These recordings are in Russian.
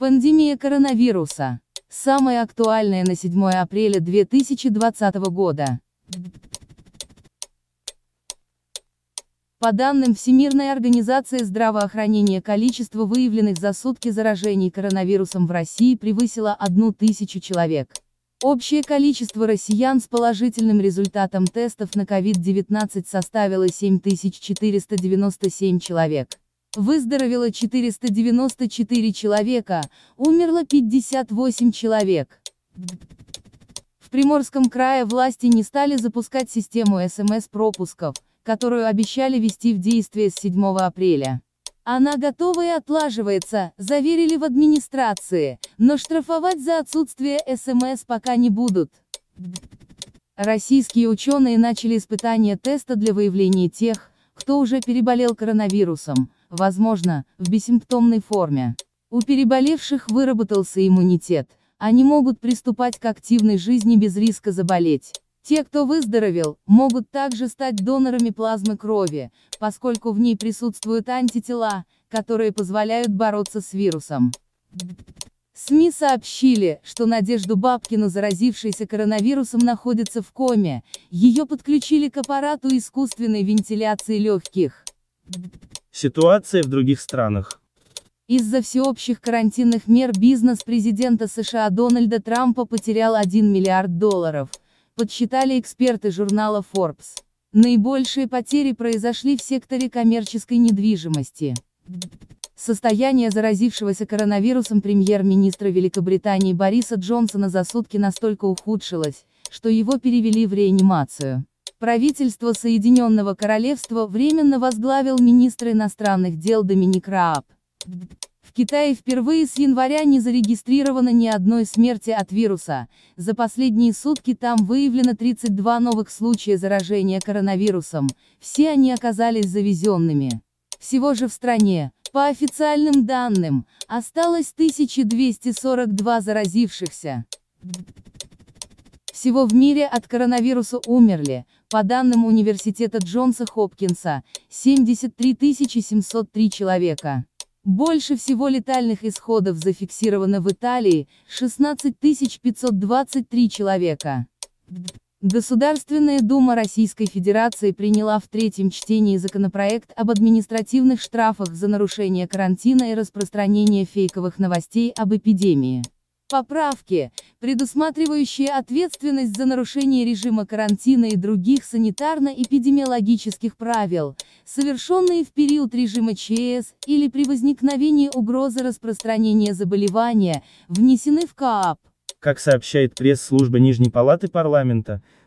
Пандемия коронавируса. Самое актуальное на 7 апреля 2020 года. По данным Всемирной организации здравоохранения количество выявленных за сутки заражений коронавирусом в России превысило одну тысячу человек. Общее количество россиян с положительным результатом тестов на COVID-19 составило 7497 человек. Выздоровело 494 человека, умерло 58 человек. В Приморском крае власти не стали запускать систему СМС-пропусков, которую обещали вести в действие с 7 апреля. Она готова и отлаживается, заверили в администрации, но штрафовать за отсутствие СМС пока не будут. Российские ученые начали испытание теста для выявления тех, кто уже переболел коронавирусом, возможно, в бессимптомной форме. У переболевших выработался иммунитет, они могут приступать к активной жизни без риска заболеть. Те, кто выздоровел, могут также стать донорами плазмы крови, поскольку в ней присутствуют антитела, которые позволяют бороться с вирусом. СМИ сообщили, что Надежду Бабкину, заразившаяся коронавирусом, находится в коме, ее подключили к аппарату искусственной вентиляции легких. Ситуация в других странах. Из-за всеобщих карантинных мер бизнес президента США Дональда Трампа потерял 1 миллиард долларов, подсчитали эксперты журнала Forbes. Наибольшие потери произошли в секторе коммерческой недвижимости. Состояние заразившегося коронавирусом премьер-министра Великобритании Бориса Джонсона за сутки настолько ухудшилось, что его перевели в реанимацию. Правительство Соединенного Королевства временно возглавил министр иностранных дел Доминик Рааб. В Китае впервые с января не зарегистрировано ни одной смерти от вируса, за последние сутки там выявлено 32 новых случая заражения коронавирусом, все они оказались завезенными. Всего же в стране, по официальным данным, осталось 1242 заразившихся всего в мире от коронавируса умерли, по данным Университета Джонса Хопкинса, 73 703 человека. Больше всего летальных исходов зафиксировано в Италии, 16 523 человека. Государственная Дума Российской Федерации приняла в третьем чтении законопроект об административных штрафах за нарушение карантина и распространение фейковых новостей об эпидемии. Поправки, предусматривающие ответственность за нарушение режима карантина и других санитарно-эпидемиологических правил, совершенные в период режима ЧС или при возникновении угрозы распространения заболевания, внесены в КАП, Как сообщает пресс-служба Нижней Палаты Парламента,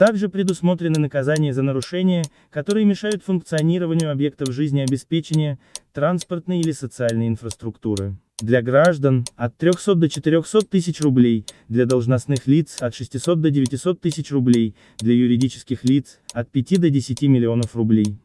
Также предусмотрены наказания за нарушения, которые мешают функционированию объектов жизнеобеспечения, транспортной или социальной инфраструктуры. Для граждан – от 300 до 400 тысяч рублей, для должностных лиц – от 600 до 900 тысяч рублей, для юридических лиц – от 5 до 10 миллионов рублей.